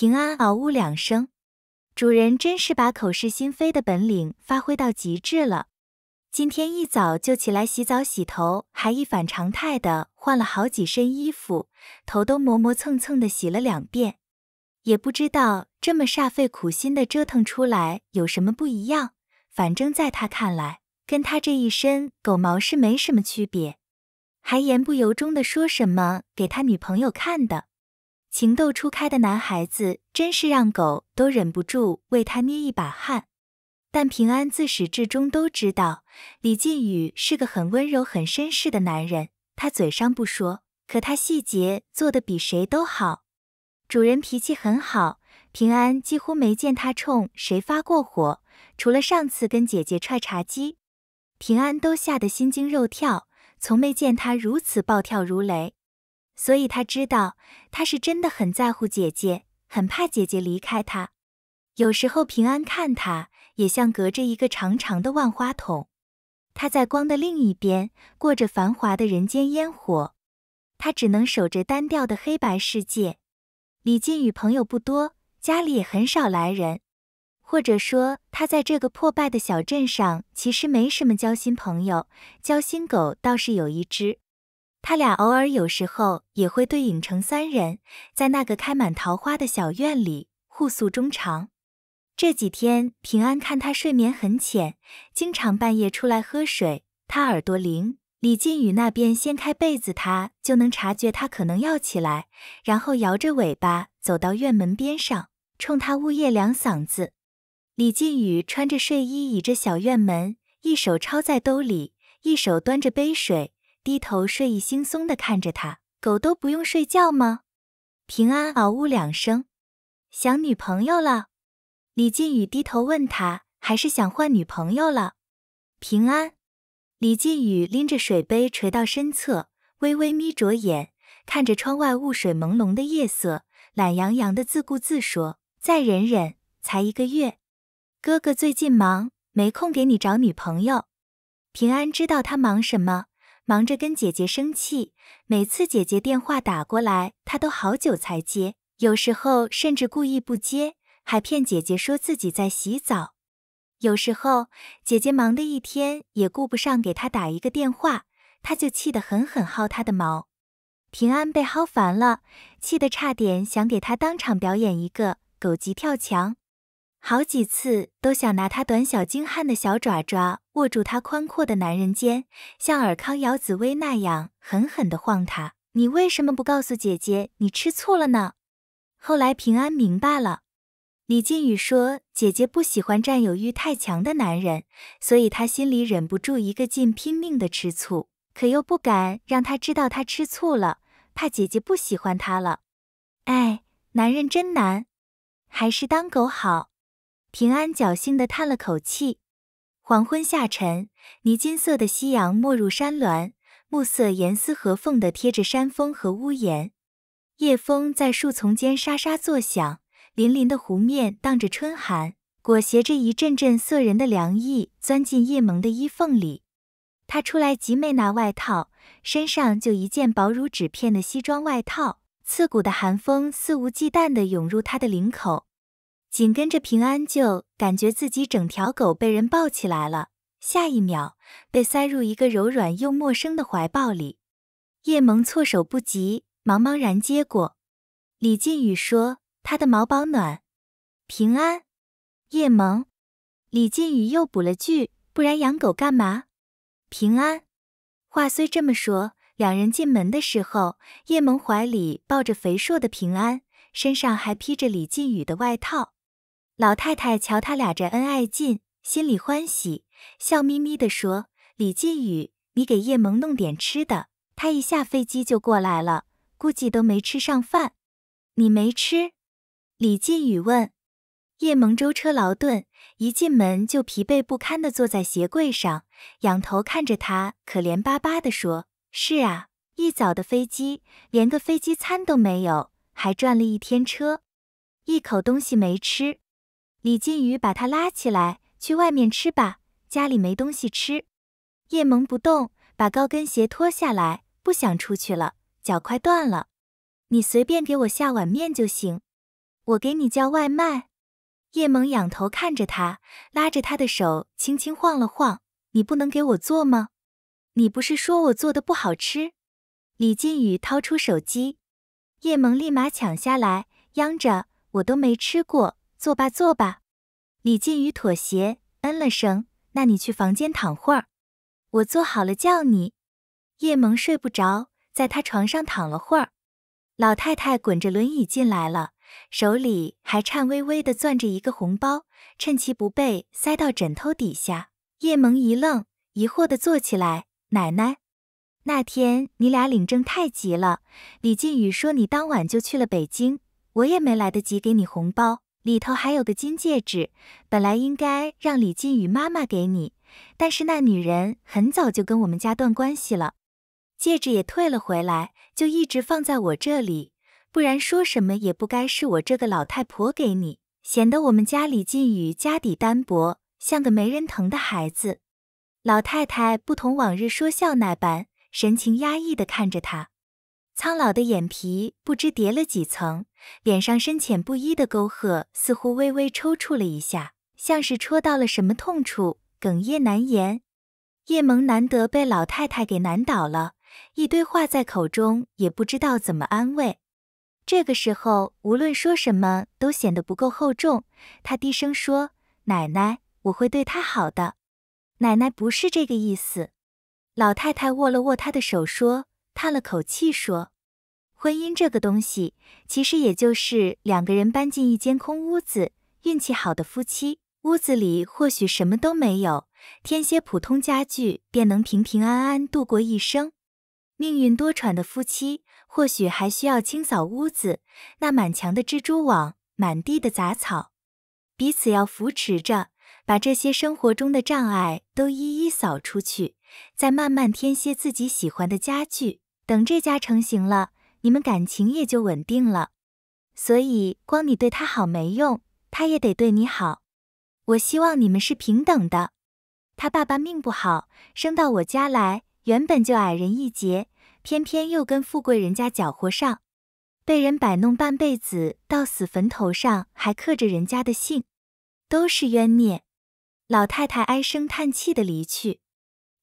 平安嗷呜两声，主人真是把口是心非的本领发挥到极致了。今天一早就起来洗澡洗头，还一反常态的换了好几身衣服，头都磨磨蹭蹭的洗了两遍，也不知道这么煞费苦心的折腾出来有什么不一样。反正，在他看来，跟他这一身狗毛是没什么区别，还言不由衷的说什么给他女朋友看的。情窦初开的男孩子真是让狗都忍不住为他捏一把汗，但平安自始至终都知道李靖宇是个很温柔、很绅士的男人。他嘴上不说，可他细节做得比谁都好。主人脾气很好，平安几乎没见他冲谁发过火，除了上次跟姐姐踹茶几，平安都吓得心惊肉跳，从没见他如此暴跳如雷。所以他知道，他是真的很在乎姐姐，很怕姐姐离开他。有时候平安看他，也像隔着一个长长的万花筒。他在光的另一边过着繁华的人间烟火，他只能守着单调的黑白世界。李靖宇朋友不多，家里也很少来人，或者说他在这个破败的小镇上其实没什么交心朋友，交心狗倒是有一只。他俩偶尔有时候也会对影成三人，在那个开满桃花的小院里互诉衷肠。这几天平安看他睡眠很浅，经常半夜出来喝水。他耳朵灵，李靖宇那边掀开被子，他就能察觉他可能要起来，然后摇着尾巴走到院门边上，冲他呜咽两嗓子。李靖宇穿着睡衣倚着小院门，一手抄在兜里，一手端着杯水。低头睡意惺忪的看着他，狗都不用睡觉吗？平安嗷呜两声，想女朋友了。李靖宇低头问他，还是想换女朋友了？平安。李靖宇拎着水杯垂到身侧，微微眯着眼看着窗外雾水朦胧的夜色，懒洋洋的自顾自说：“再忍忍，才一个月，哥哥最近忙，没空给你找女朋友。”平安知道他忙什么。忙着跟姐姐生气，每次姐姐电话打过来，他都好久才接，有时候甚至故意不接，还骗姐姐说自己在洗澡。有时候姐姐忙的一天也顾不上给他打一个电话，他就气得狠狠薅她的毛。平安被薅烦了，气得差点想给他当场表演一个狗急跳墙。好几次都想拿他短小精悍的小爪爪握住他宽阔的男人肩，像尔康咬紫薇那样狠狠地晃他。你为什么不告诉姐姐你吃醋了呢？后来平安明白了，李靖宇说姐姐不喜欢占有欲太强的男人，所以他心里忍不住一个劲拼命的吃醋，可又不敢让他知道他吃醋了，怕姐姐不喜欢他了。哎，男人真难，还是当狗好。平安侥幸地叹了口气。黄昏下沉，泥金色的夕阳没入山峦，暮色严丝合缝地贴着山峰和屋檐。夜风在树丛间沙沙作响，粼粼的湖面荡着春寒，裹挟着一阵阵涩人的凉意，钻进叶萌的衣缝里。他出来即没拿外套，身上就一件薄如纸片的西装外套，刺骨的寒风肆无忌惮地涌入他的领口。紧跟着，平安就感觉自己整条狗被人抱起来了，下一秒被塞入一个柔软又陌生的怀抱里。叶萌措手不及，茫茫然接过。李靖宇说：“他的毛保暖。”平安，叶萌，李靖宇又补了句：“不然养狗干嘛？”平安。话虽这么说，两人进门的时候，叶萌怀里抱着肥硕的平安，身上还披着李靖宇的外套。老太太瞧他俩这恩爱劲，心里欢喜，笑眯眯地说：“李靖宇，你给叶萌弄点吃的。他一下飞机就过来了，估计都没吃上饭。你没吃？”李靖宇问。叶萌舟车劳顿，一进门就疲惫不堪地坐在鞋柜上，仰头看着他，可怜巴巴地说：“是啊，一早的飞机，连个飞机餐都没有，还转了一天车，一口东西没吃。”李靖宇把他拉起来，去外面吃吧，家里没东西吃。叶萌不动，把高跟鞋脱下来，不想出去了，脚快断了。你随便给我下碗面就行，我给你叫外卖。叶萌仰头看着他，拉着他的手轻轻晃了晃。你不能给我做吗？你不是说我做的不好吃？李靖宇掏出手机，叶萌立马抢下来，央着，我都没吃过。坐吧，坐吧。李靖宇妥协，嗯了声。那你去房间躺会儿，我坐好了叫你。叶萌睡不着，在他床上躺了会儿。老太太滚着轮椅进来了，手里还颤巍巍的攥着一个红包，趁其不备塞到枕头底下。叶萌一愣，疑惑的坐起来。奶奶，那天你俩领证太急了，李靖宇说你当晚就去了北京，我也没来得及给你红包。里头还有个金戒指，本来应该让李靖宇妈妈给你，但是那女人很早就跟我们家断关系了，戒指也退了回来，就一直放在我这里，不然说什么也不该是我这个老太婆给你，显得我们家李靖宇家底单薄，像个没人疼的孩子。老太太不同往日说笑那般，神情压抑地看着他。苍老的眼皮不知叠了几层，脸上深浅不一的沟壑似乎微微抽搐了一下，像是戳到了什么痛处，哽咽难言。叶萌难得被老太太给难倒了，一堆话在口中也不知道怎么安慰。这个时候无论说什么都显得不够厚重。他低声说：“奶奶，我会对她好的。”奶奶不是这个意思。老太太握了握他的手，说。叹了口气说：“婚姻这个东西，其实也就是两个人搬进一间空屋子。运气好的夫妻，屋子里或许什么都没有，添些普通家具便能平平安安度过一生；命运多舛的夫妻，或许还需要清扫屋子，那满墙的蜘蛛网，满地的杂草，彼此要扶持着，把这些生活中的障碍都一一扫出去。”再慢慢添些自己喜欢的家具，等这家成型了，你们感情也就稳定了。所以光你对他好没用，他也得对你好。我希望你们是平等的。他爸爸命不好，生到我家来，原本就矮人一截，偏偏又跟富贵人家搅和上，被人摆弄半辈子，到死坟头上还刻着人家的姓，都是冤孽。老太太唉声叹气的离去。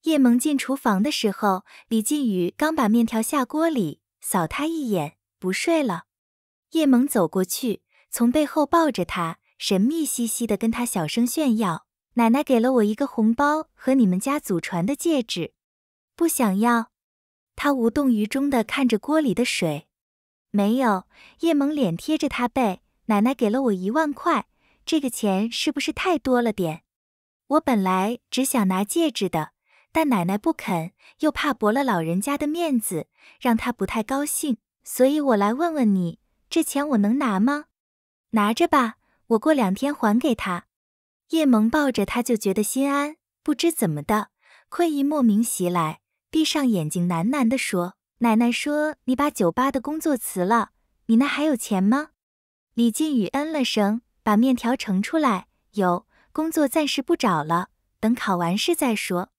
叶萌进厨房的时候，李靖宇刚把面条下锅里，扫他一眼，不睡了。叶萌走过去，从背后抱着他，神秘兮兮的跟他小声炫耀：“奶奶给了我一个红包和你们家祖传的戒指，不想要。”他无动于衷的看着锅里的水，没有。叶萌脸贴着他背，奶奶给了我一万块，这个钱是不是太多了点？我本来只想拿戒指的。但奶奶不肯，又怕驳了老人家的面子，让他不太高兴，所以我来问问你，这钱我能拿吗？拿着吧，我过两天还给他。叶萌抱着他就觉得心安，不知怎么的，困意莫名袭来，闭上眼睛喃喃地说：“奶奶说你把酒吧的工作辞了，你那还有钱吗？”李靖宇嗯了声，把面条盛出来，有，工作暂时不找了，等考完试再说。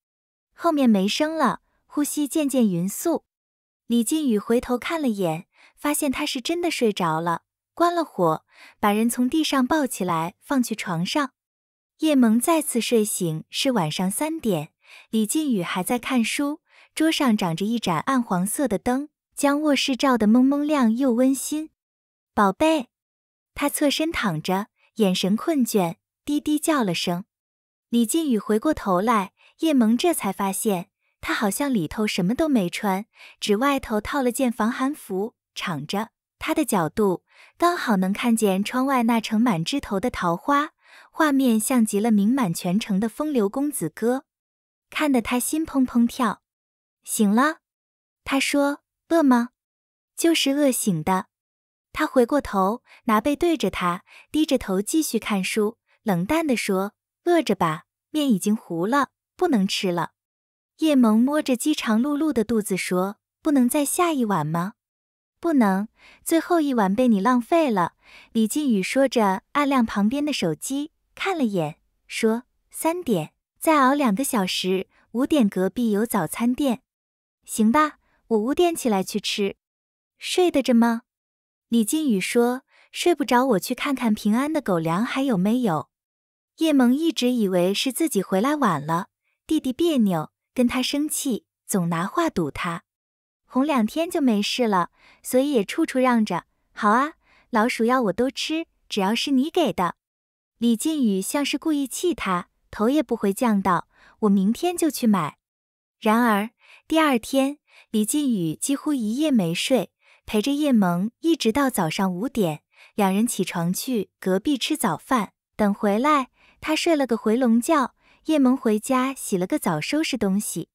后面没声了，呼吸渐渐匀速。李靖宇回头看了眼，发现他是真的睡着了。关了火，把人从地上抱起来放去床上。叶萌再次睡醒是晚上三点，李靖宇还在看书，桌上长着一盏暗黄色的灯，将卧室照得蒙蒙亮又温馨。宝贝，他侧身躺着，眼神困倦，低低叫了声。李靖宇回过头来。叶萌这才发现，他好像里头什么都没穿，只外头套了件防寒服，敞着。他的角度刚好能看见窗外那盛满枝头的桃花，画面像极了名满全城的风流公子哥，看得他心砰砰跳。醒了，他说饿吗？就是饿醒的。他回过头，拿背对着他，低着头继续看书，冷淡地说：“饿着吧，面已经糊了。”不能吃了，叶萌摸着饥肠辘辘的肚子说：“不能再下一碗吗？”“不能，最后一碗被你浪费了。”李靖宇说着，按亮旁边的手机，看了眼，说：“三点，再熬两个小时，五点隔壁有早餐店，行吧？我五点起来去吃。”“睡得着吗？”李靖宇说：“睡不着，我去看看平安的狗粮还有没有。”叶萌一直以为是自己回来晚了。弟弟别扭，跟他生气，总拿话堵他，哄两天就没事了，所以也处处让着。好啊，老鼠药我都吃，只要是你给的。李靖宇像是故意气他，头也不回，降道：“我明天就去买。”然而第二天，李靖宇几乎一夜没睡，陪着叶萌一直到早上五点。两人起床去隔壁吃早饭，等回来，他睡了个回笼觉。叶萌回家洗了个澡，收拾东西，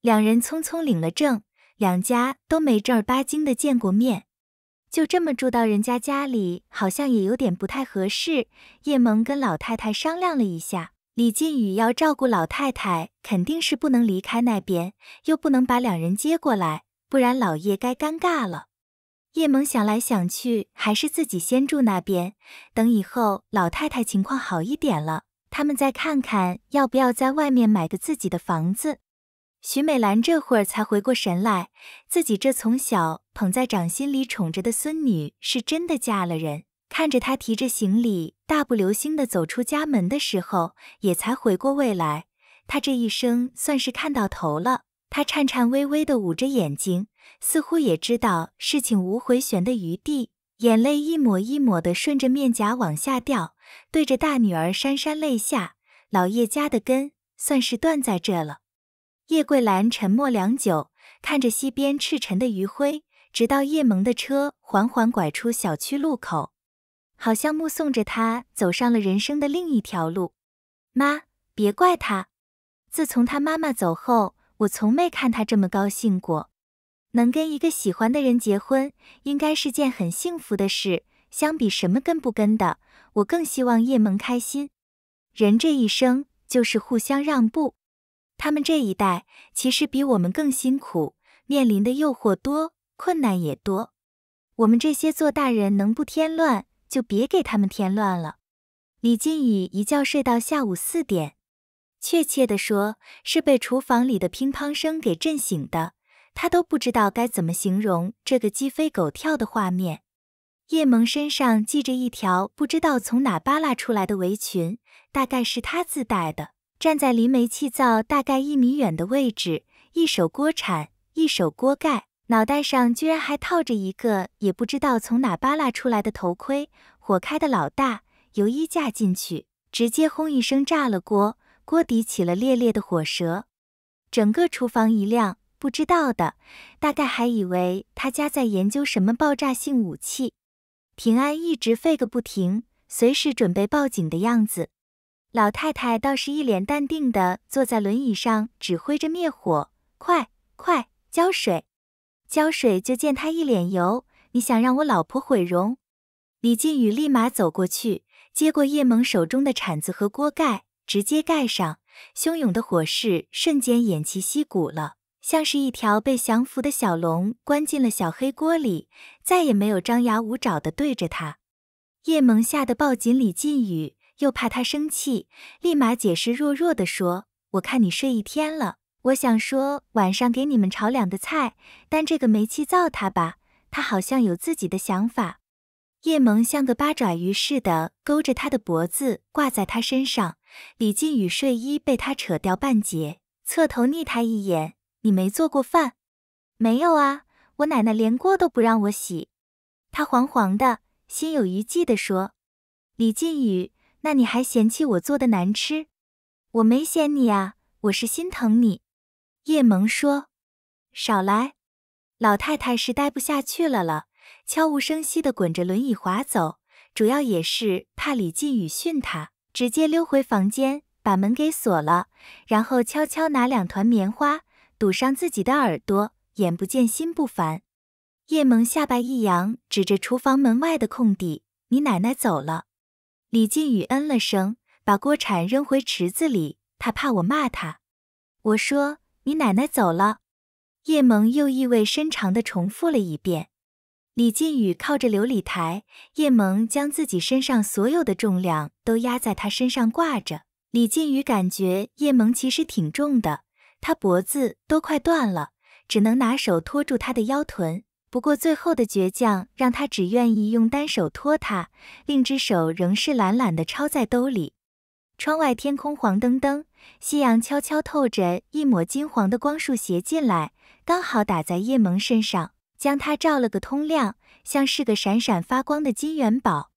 两人匆匆领了证，两家都没正儿八经的见过面，就这么住到人家家里，好像也有点不太合适。叶萌跟老太太商量了一下，李靖宇要照顾老太太，肯定是不能离开那边，又不能把两人接过来，不然老叶该尴尬了。叶萌想来想去，还是自己先住那边，等以后老太太情况好一点了。他们再看看要不要在外面买个自己的房子。徐美兰这会儿才回过神来，自己这从小捧在掌心里宠着的孙女是真的嫁了人。看着她提着行李，大步流星地走出家门的时候，也才回过味来。她这一生算是看到头了。她颤颤巍巍地捂着眼睛，似乎也知道事情无回旋的余地。眼泪一抹一抹的顺着面颊往下掉，对着大女儿潸潸泪下。老叶家的根算是断在这了。叶桂兰沉默良久，看着西边赤橙的余晖，直到叶萌的车缓缓拐出小区路口，好像目送着她走上了人生的另一条路。妈，别怪他。自从他妈妈走后，我从没看他这么高兴过。能跟一个喜欢的人结婚，应该是件很幸福的事。相比什么跟不跟的，我更希望叶萌开心。人这一生就是互相让步。他们这一代其实比我们更辛苦，面临的诱惑多，困难也多。我们这些做大人能不添乱就别给他们添乱了。李靖宇一觉睡到下午四点，确切的说是被厨房里的乒乓声给震醒的。他都不知道该怎么形容这个鸡飞狗跳的画面。叶萌身上系着一条不知道从哪扒拉出来的围裙，大概是他自带的。站在离煤气灶大概一米远的位置，一手锅铲，一手锅盖，脑袋上居然还套着一个也不知道从哪扒拉出来的头盔。火开的老大，油衣架进去，直接轰一声炸了锅，锅底起了烈烈的火舌，整个厨房一亮。不知道的，大概还以为他家在研究什么爆炸性武器。平安一直吠个不停，随时准备报警的样子。老太太倒是一脸淡定的坐在轮椅上，指挥着灭火，快快浇水，浇水。就见他一脸油，你想让我老婆毁容？李靖宇立马走过去，接过叶萌手中的铲子和锅盖，直接盖上，汹涌的火势瞬间偃旗息鼓了。像是一条被降服的小龙，关进了小黑锅里，再也没有张牙舞爪的对着他。叶萌吓得抱紧李进宇，又怕他生气，立马解释，弱弱的说：“我看你睡一天了，我想说晚上给你们炒两个菜，但这个煤气灶他吧，他好像有自己的想法。”叶萌像个八爪鱼似的勾着他的脖子，挂在他身上，李靖宇睡衣被他扯掉半截，侧头睨他一眼。你没做过饭？没有啊，我奶奶连锅都不让我洗，她惶惶的、心有余悸地说：“李靖宇，那你还嫌弃我做的难吃？我没嫌你啊，我是心疼你。”叶萌说：“少来！”老太太是待不下去了了，悄无声息地滚着轮椅滑走，主要也是怕李靖宇训她，直接溜回房间，把门给锁了，然后悄悄拿两团棉花。堵上自己的耳朵，眼不见心不烦。叶萌下巴一扬，指着厨房门外的空地：“你奶奶走了。”李靖宇嗯了声，把锅铲扔回池子里。他怕我骂他。我说：“你奶奶走了。”叶萌又意味深长地重复了一遍。李靖宇靠着琉璃台，叶萌将自己身上所有的重量都压在他身上挂着。李靖宇感觉叶萌其实挺重的。他脖子都快断了，只能拿手托住他的腰臀。不过最后的倔强让他只愿意用单手托他，另一只手仍是懒懒地抄在兜里。窗外天空黄澄澄，夕阳悄悄透着一抹金黄的光束斜进来，刚好打在叶萌身上，将他照了个通亮，像是个闪闪发光的金元宝。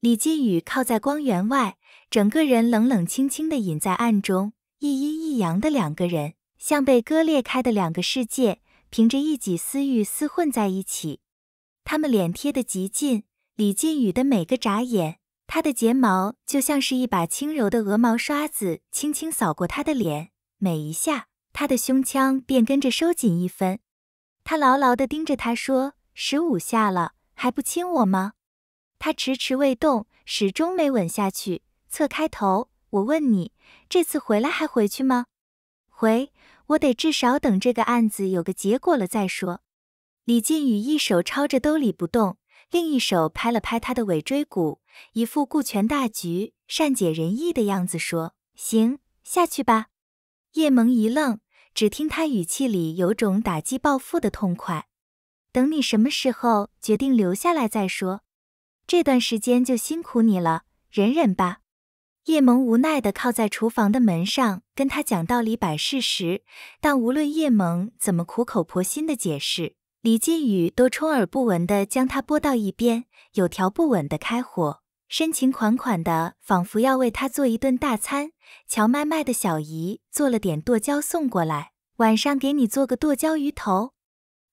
李金宇靠在光源外，整个人冷冷清清地隐在暗中。一阴一阳的两个人，像被割裂开的两个世界，凭着一己私欲厮混在一起。他们脸贴得极近，李靖宇的每个眨眼，他的睫毛就像是一把轻柔的鹅毛刷子，轻轻扫过他的脸，每一下，他的胸腔便跟着收紧一分。他牢牢地盯着他说：“十五下了，还不亲我吗？”他迟迟未动，始终没吻下去，侧开头。我问你，这次回来还回去吗？回，我得至少等这个案子有个结果了再说。李靖宇一手抄着兜里不动，另一手拍了拍他的尾椎骨，一副顾全大局、善解人意的样子，说：“行，下去吧。”叶萌一愣，只听他语气里有种打击报复的痛快。等你什么时候决定留下来再说。这段时间就辛苦你了，忍忍吧。叶萌无奈地靠在厨房的门上，跟他讲道理、摆事实。但无论叶萌怎么苦口婆心地解释，李靖宇都充耳不闻地将他拨到一边，有条不紊地开火，深情款款的，仿佛要为他做一顿大餐。乔麦麦的小姨做了点剁椒送过来，晚上给你做个剁椒鱼头。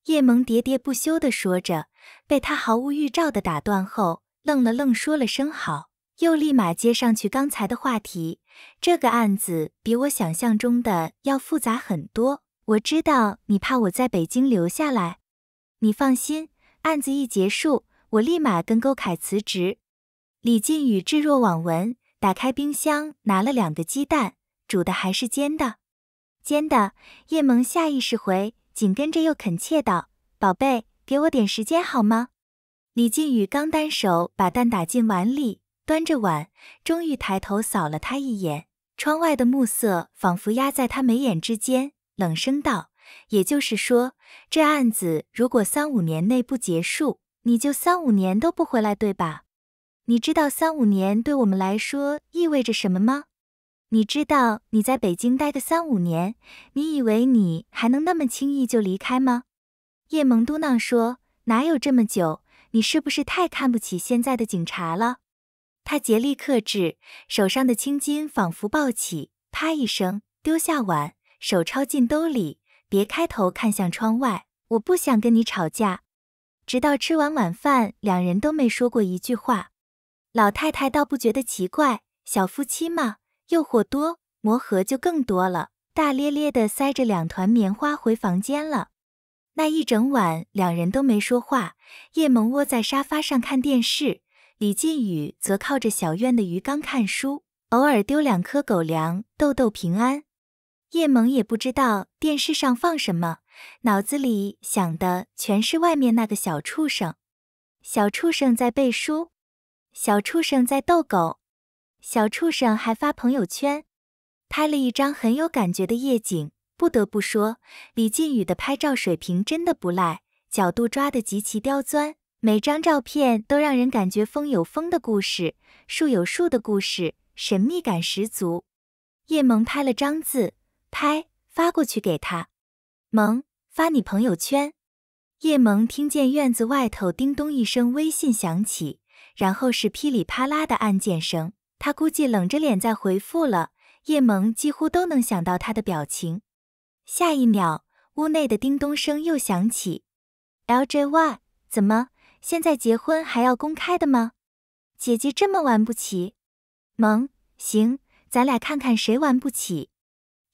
叶萌喋喋不休地说着，被他毫无预兆地打断后，愣了愣，说了声好。又立马接上去刚才的话题。这个案子比我想象中的要复杂很多。我知道你怕我在北京留下来，你放心，案子一结束，我立马跟勾凯辞职。李靖宇置若罔闻，打开冰箱拿了两个鸡蛋，煮的还是煎的？煎的。叶萌下意识回，紧跟着又恳切道：“宝贝，给我点时间好吗？”李靖宇刚单手把蛋打进碗里。端着碗，终于抬头扫了他一眼。窗外的暮色仿佛压在他眉眼之间，冷声道：“也就是说，这案子如果三五年内不结束，你就三五年都不回来，对吧？你知道三五年对我们来说意味着什么吗？你知道你在北京待的三五年，你以为你还能那么轻易就离开吗？”叶萌嘟囔说：“哪有这么久？你是不是太看不起现在的警察了？”他竭力克制，手上的青筋仿佛暴起，啪一声丢下碗，手抄进兜里，别开头看向窗外。我不想跟你吵架。直到吃完晚饭，两人都没说过一句话。老太太倒不觉得奇怪，小夫妻嘛，诱惑多，磨合就更多了。大咧咧地塞着两团棉花回房间了。那一整晚，两人都没说话。叶萌窝在沙发上看电视。李靖宇则靠着小院的鱼缸看书，偶尔丢两颗狗粮逗逗平安。叶萌也不知道电视上放什么，脑子里想的全是外面那个小畜生。小畜生在背书，小畜生在逗狗，小畜生还发朋友圈，拍了一张很有感觉的夜景。不得不说，李靖宇的拍照水平真的不赖，角度抓得极其刁钻。每张照片都让人感觉风有风的故事，树有树的故事，神秘感十足。叶萌拍了张字，拍发过去给他，萌发你朋友圈。叶萌听见院子外头叮咚一声，微信响起，然后是噼里啪啦的按键声。他估计冷着脸在回复了。叶萌几乎都能想到他的表情。下一秒，屋内的叮咚声又响起。LJY 怎么？现在结婚还要公开的吗？姐姐这么玩不起，萌行，咱俩看看谁玩不起。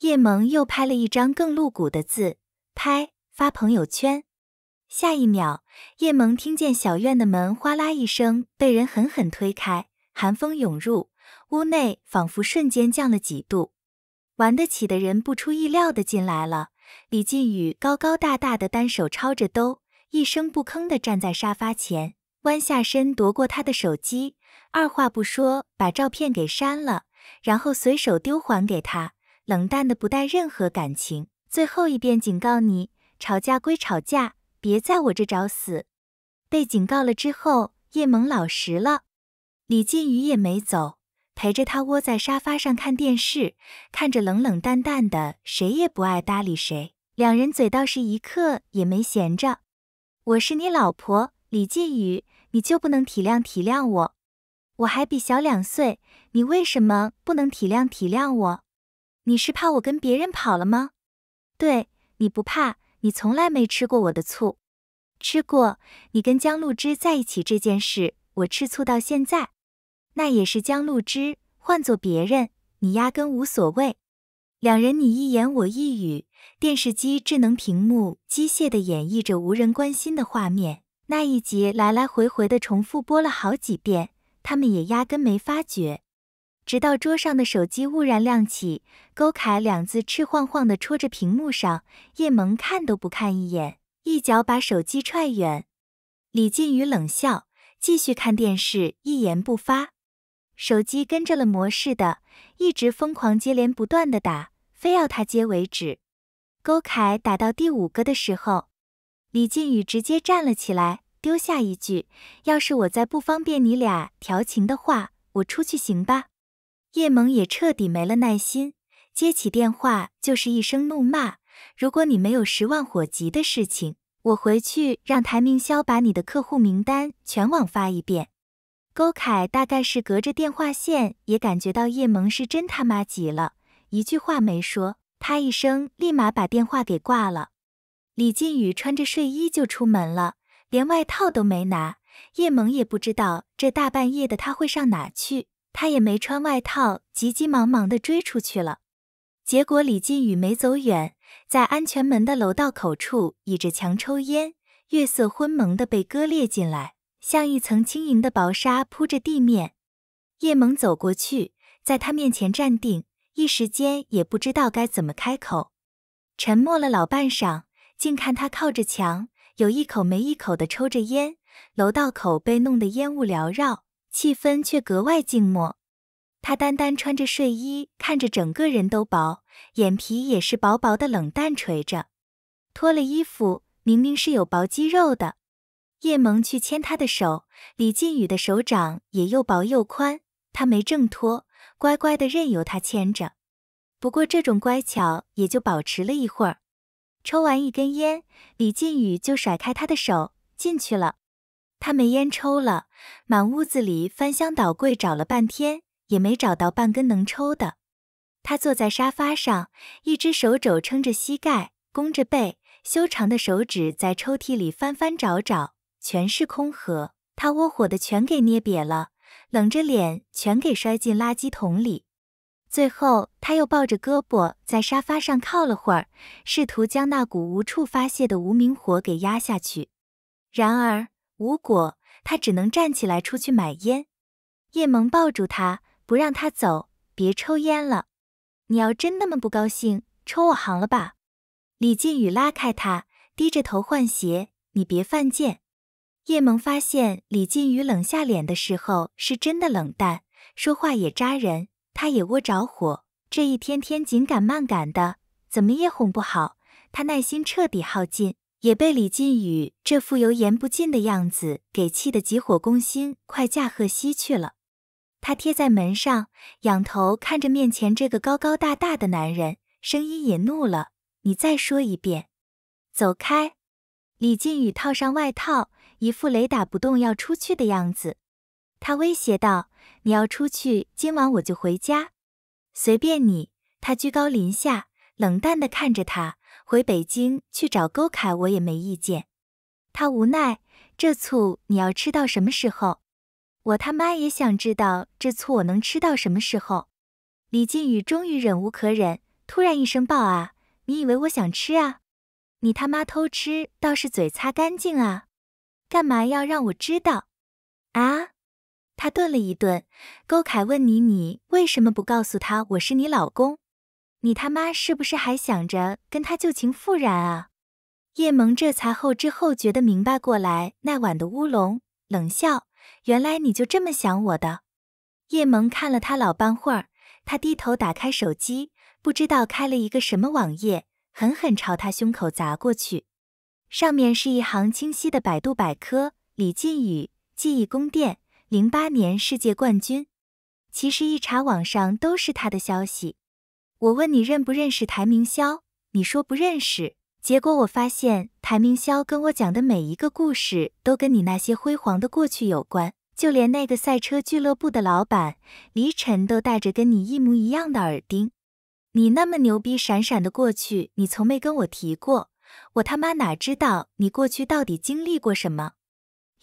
叶萌又拍了一张更露骨的自拍发朋友圈。下一秒，叶萌听见小院的门哗啦一声被人狠狠推开，寒风涌入，屋内仿佛瞬间降了几度。玩得起的人不出意料的进来了，李靖宇高高大大的单手抄着兜。一声不吭地站在沙发前，弯下身夺过他的手机，二话不说把照片给删了，然后随手丢还给他，冷淡的不带任何感情。最后一遍警告你，吵架归吵架，别在我这找死。被警告了之后，叶萌老实了，李靖宇也没走，陪着他窝在沙发上看电视，看着冷冷淡淡的，谁也不爱搭理谁，两人嘴倒是一刻也没闲着。我是你老婆李靖宇，你就不能体谅体谅我？我还比小两岁，你为什么不能体谅体谅我？你是怕我跟别人跑了吗？对你不怕，你从来没吃过我的醋，吃过。你跟江露之在一起这件事，我吃醋到现在。那也是江露之，换做别人，你压根无所谓。两人你一言我一语。电视机智能屏幕机械地演绎着无人关心的画面，那一集来来回回的重复播了好几遍，他们也压根没发觉。直到桌上的手机兀然亮起，勾凯两字赤晃晃地戳着屏幕上，叶萌看都不看一眼，一脚把手机踹远。李靖宇冷笑，继续看电视，一言不发。手机跟着了魔似的，一直疯狂接连不断的打，非要他接为止。勾凯打到第五个的时候，李靖宇直接站了起来，丢下一句：“要是我在不方便你俩调情的话，我出去行吧？”叶萌也彻底没了耐心，接起电话就是一声怒骂：“如果你没有十万火急的事情，我回去让谭明霄把你的客户名单全网发一遍。”勾凯大概是隔着电话线也感觉到叶萌是真他妈急了，一句话没说。啪一声，立马把电话给挂了。李靖宇穿着睡衣就出门了，连外套都没拿。叶萌也不知道这大半夜的他会上哪去，他也没穿外套，急急忙忙的追出去了。结果李靖宇没走远，在安全门的楼道口处倚着墙抽烟，月色昏蒙的被割裂进来，像一层轻盈的薄纱铺着地面。叶萌走过去，在他面前站定。一时间也不知道该怎么开口，沉默了老半晌，竟看他靠着墙，有一口没一口的抽着烟，楼道口被弄得烟雾缭绕，气氛却格外静默。他单单穿着睡衣，看着整个人都薄，眼皮也是薄薄的，冷淡垂着。脱了衣服，明明是有薄肌肉的。叶萌去牵他的手，李靖宇的手掌也又薄又宽，他没挣脱。乖乖的任由他牵着，不过这种乖巧也就保持了一会儿。抽完一根烟，李靖宇就甩开他的手进去了。他没烟抽了，满屋子里翻箱倒柜找了半天，也没找到半根能抽的。他坐在沙发上，一只手肘撑着膝盖，弓着背，修长的手指在抽屉里翻翻找找，全是空盒。他窝火的，全给捏瘪了。冷着脸，全给摔进垃圾桶里。最后，他又抱着胳膊在沙发上靠了会儿，试图将那股无处发泄的无名火给压下去，然而无果，他只能站起来出去买烟。叶萌抱住他，不让他走，别抽烟了。你要真那么不高兴，抽我行了吧？李靖宇拉开他，低着头换鞋，你别犯贱。叶萌发现李靖宇冷下脸的时候是真的冷淡，说话也扎人，他也窝着火，这一天天紧赶慢赶的，怎么也哄不好，他耐心彻底耗尽，也被李靖宇这副油盐不进的样子给气得急火攻心，快驾鹤西去了。他贴在门上，仰头看着面前这个高高大大的男人，声音也怒了：“你再说一遍，走开！”李靖宇套上外套。一副雷打不动要出去的样子，他威胁道：“你要出去，今晚我就回家。”随便你。他居高临下，冷淡地看着他。回北京去找勾凯，我也没意见。他无奈，这醋你要吃到什么时候？我他妈也想知道这醋我能吃到什么时候。李靖宇终于忍无可忍，突然一声爆啊！你以为我想吃啊？你他妈偷吃倒是嘴擦干净啊！干嘛要让我知道？啊！他顿了一顿，勾凯问你，你为什么不告诉他我是你老公？你他妈是不是还想着跟他旧情复燃啊？叶萌这才后知后觉地明白过来那晚的乌龙，冷笑，原来你就这么想我的。叶萌看了他老半会儿，他低头打开手机，不知道开了一个什么网页，狠狠朝他胸口砸过去。上面是一行清晰的百度百科：李靖宇，记忆宫殿，零八年世界冠军。其实一查网上都是他的消息。我问你认不认识台明霄，你说不认识。结果我发现台明霄跟我讲的每一个故事都跟你那些辉煌的过去有关，就连那个赛车俱乐部的老板黎晨都戴着跟你一模一样的耳钉。你那么牛逼闪闪的过去，你从没跟我提过。我他妈哪知道你过去到底经历过什么？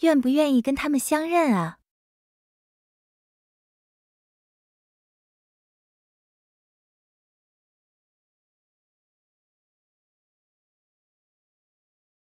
愿不愿意跟他们相认啊？